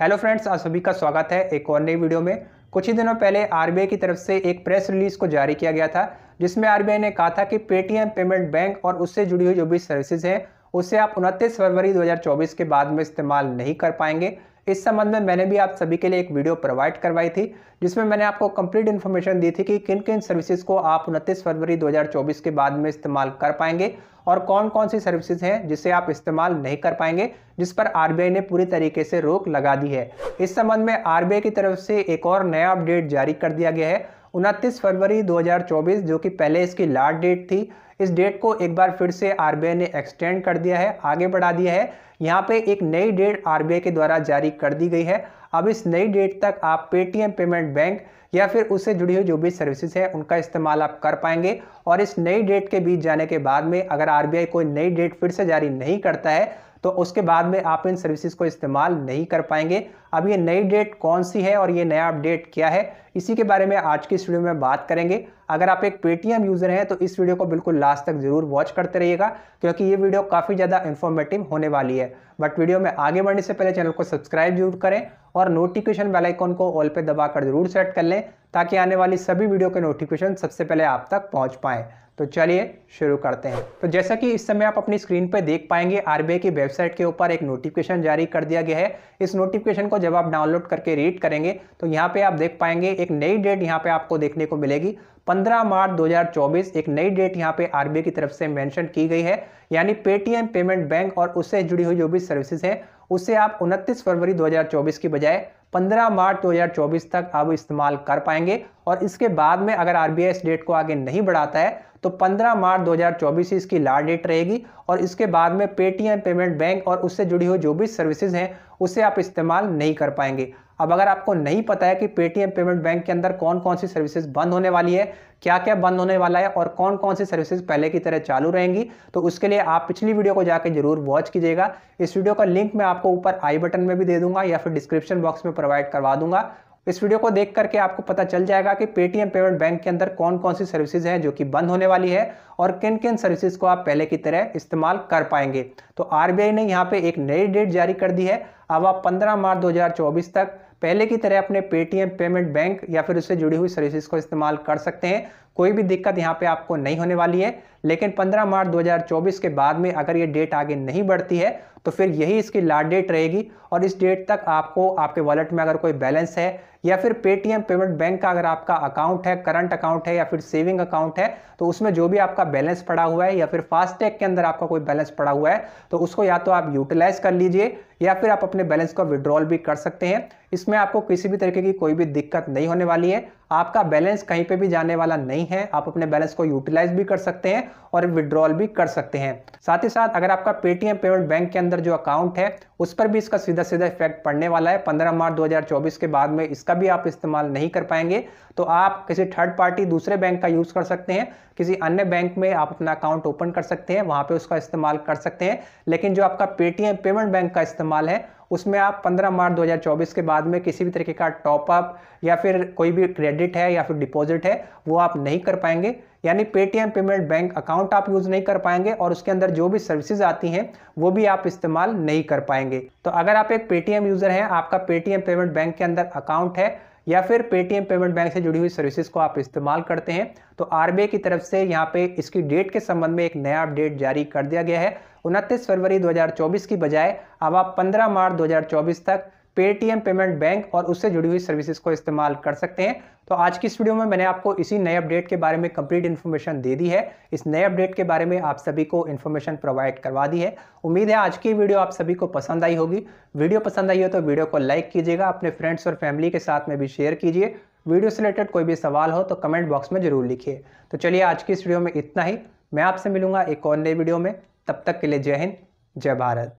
hello friends आप सभी का स्वागत है एक और नई वीडियो में कुछ ही दिनों पहले आरबीआई की तरफ से एक प्रेस रिलीज को जारी किया गया था जिसमें आरबीआई ने कहा था कि पेटीएम पेमेंट बैंक और उससे जुड़ी हुई जो भी सर्विसेज हैं उसे आप उनतीस फरवरी 2024 के बाद में इस्तेमाल नहीं कर पाएंगे इस संबंध में मैंने भी आप सभी के लिए एक वीडियो प्रोवाइड करवाई थी जिसमें मैंने आपको कंप्लीट इन्फॉर्मेशन दी थी कि किन किन सर्विसेज को आप उनतीस फरवरी 2024 के बाद में इस्तेमाल कर पाएंगे और कौन कौन सी सर्विसेज हैं जिसे आप इस्तेमाल नहीं कर पाएंगे जिस पर आरबीआई ने पूरी तरीके से रोक लगा दी है इस संबंध में आरबीआई की तरफ से एक और नया अपडेट जारी कर दिया गया है उनतीस फरवरी 2024 जो कि पहले इसकी लास्ट डेट थी इस डेट को एक बार फिर से आर ने एक्सटेंड कर दिया है आगे बढ़ा दिया है यहाँ पे एक नई डेट आर के द्वारा जारी कर दी गई है अब इस नई डेट तक आप पेटीएम पेमेंट बैंक या फिर उससे जुड़ी हुई जो भी सर्विसेज हैं उनका इस्तेमाल आप कर पाएंगे और इस नई डेट के बीच जाने के बाद में अगर आरबीआई कोई नई डेट फिर से जारी नहीं करता है तो उसके बाद में आप इन सर्विसेज को इस्तेमाल नहीं कर पाएंगे अब ये नई डेट कौन सी है और ये नया अपडेट क्या है इसी के बारे में आज की इस वीडियो में बात करेंगे अगर आप एक पेटीएम यूज़र हैं तो इस वीडियो को बिल्कुल लास्ट तक ज़रूर वॉच करते रहिएगा क्योंकि ये वीडियो काफ़ी ज़्यादा इन्फॉर्मेटिव होने वाली है बट वीडियो में आगे बढ़ने से पहले चैनल को सब्सक्राइब जरूर करें और नोटिफिकेशन बेल आइकॉन को ऑल पे दबाकर जरूर सेट कर लें ताकि आने वाली सभी वीडियो के नोटिफिकेशन सबसे पहले आप तक पहुंच पाएँ तो चलिए शुरू करते हैं तो जैसा कि इस समय आप अपनी स्क्रीन पर देख पाएंगे आर की वेबसाइट के ऊपर एक नोटिफिकेशन जारी कर दिया गया है इस नोटिफिकेशन को जब आप डाउनलोड करके रीड करेंगे तो यहाँ पे आप देख पाएंगे एक नई डेट यहाँ पे आपको देखने को मिलेगी 15 मार्च 2024 एक नई डेट यहाँ पे आरबीआई की तरफ से मेंशन की गई है यानी पेटीएम पेमेंट बैंक और उससे जुड़ी हुई जो भी सर्विसेज हैं उसे आप उनतीस फरवरी 2024 की बजाय 15 मार्च 2024 तक आप इस्तेमाल कर पाएंगे और इसके बाद में अगर आर इस डेट को आगे नहीं बढ़ाता है तो 15 मार्च 2024 इसकी लास्ट डेट रहेगी और इसके बाद में पेटीएम पेमेंट बैंक और उससे जुड़ी हुई जो भी सर्विसेज हैं उसे आप इस्तेमाल नहीं कर पाएंगे अब अगर आपको नहीं पता है कि पेटीएम पेमेंट बैंक के अंदर कौन कौन सी सर्विसेज बंद होने वाली है क्या क्या बंद होने वाला है और कौन कौन सी सर्विसेज पहले की तरह चालू रहेंगी तो उसके लिए आप पिछली वीडियो को जाकर जरूर वॉच कीजिएगा इस वीडियो का लिंक मैं आपको ऊपर आई बटन में भी दे दूंगा या फिर डिस्क्रिप्शन बॉक्स में प्रोवाइड करवा दूंगा इस वीडियो को देख करके आपको पता चल जाएगा कि पेटीएम पेमेंट बैंक के अंदर कौन कौन सी सर्विसेज हैं जो कि बंद होने वाली है और किन किन सर्विसेज को आप पहले की तरह इस्तेमाल कर पाएंगे तो आरबीआई ने यहाँ पे एक नई डेट जारी कर दी है अब आप 15 मार्च 2024 तक पहले की तरह अपने पेटीएम पेमेंट बैंक या फिर उससे जुड़ी हुई सर्विसेज को इस्तेमाल कर सकते हैं कोई भी दिक्कत यहाँ पे आपको नहीं होने वाली है लेकिन 15 मार्च 2024 के बाद में अगर ये डेट आगे नहीं बढ़ती है तो फिर यही इसकी लास्ट डेट रहेगी और इस डेट तक आपको आपके वॉलेट में अगर कोई बैलेंस है या फिर पेटीएम पेमेंट बैंक का अगर आपका अकाउंट है करंट अकाउंट है या फिर सेविंग अकाउंट है तो उसमें जो भी आपका बैलेंस पड़ा हुआ है या फिर फास्टैग के अंदर आपका कोई बैलेंस पड़ा हुआ है तो उसको या तो आप यूटिलाइज कर लीजिए या फिर आप अपने बैलेंस का विड्रॉल भी कर सकते हैं इसमें आपको किसी भी तरीके की कोई भी दिक्कत नहीं होने वाली है आपका बैलेंस कहीं पे भी जाने वाला नहीं है आप अपने बैलेंस को यूटिलाइज भी कर सकते हैं और विड्रॉल भी कर सकते हैं साथ ही साथ अगर आपका पेटीएम पेमेंट बैंक के अंदर जो अकाउंट है उस पर भी इसका सीधा सीधा इफेक्ट पड़ने वाला है पंद्रह मार्च दो के बाद में इसका इसका भी आप इस्तेमाल नहीं कर पाएंगे तो आप किसी थर्ड पार्टी दूसरे बैंक का यूज़ कर सकते हैं किसी अन्य बैंक में आप अपना अकाउंट ओपन कर सकते हैं वहाँ पर उसका इस्तेमाल कर सकते हैं लेकिन जो आपका पेटीएम पेमेंट बैंक का इस्तेमाल है उसमें आप 15 मार्च 2024 के बाद में किसी भी तरीके का टॉपअप या फिर कोई भी क्रेडिट है या फिर डिपॉजिट है वो आप नहीं कर पाएंगे यानी पेटीएम पेमेंट बैंक अकाउंट आप यूज़ नहीं कर पाएंगे और उसके अंदर जो भी सर्विसेज आती हैं वो भी आप इस्तेमाल नहीं कर पाएंगे तो अगर आप एक पेटीएम यूज़र हैं आपका पेटीएम पेमेंट बैंक के अंदर अकाउंट है या फिर पेटीएम पेमेंट बैंक से जुड़ी हुई सर्विसेज को आप इस्तेमाल करते हैं तो आर की तरफ से यहाँ पे इसकी डेट के संबंध में एक नया अपडेट जारी कर दिया गया है उनतीस फरवरी 2024 की बजाय अब आप 15 मार्च 2024 तक पेटीएम पेमेंट बैंक और उससे जुड़ी हुई सर्विसेज को इस्तेमाल कर सकते हैं तो आज की इस वीडियो में मैंने आपको इसी नए अपडेट के बारे में कंप्लीट इन्फॉर्मेशन दे दी है इस नए अपडेट के बारे में आप सभी को इन्फॉर्मेशन प्रोवाइड करवा दी है उम्मीद है आज की वीडियो आप सभी को पसंद आई होगी वीडियो पसंद आई हो तो वीडियो को लाइक कीजिएगा अपने फ्रेंड्स और फैमिली के साथ में भी शेयर कीजिए वीडियो से रिलेटेड कोई भी सवाल हो तो कमेंट बॉक्स में जरूर लिखिए तो चलिए आज की इस वीडियो में इतना ही मैं आपसे मिलूंगा एक और नई वीडियो में तब तक के लिए जय हिंद जय भारत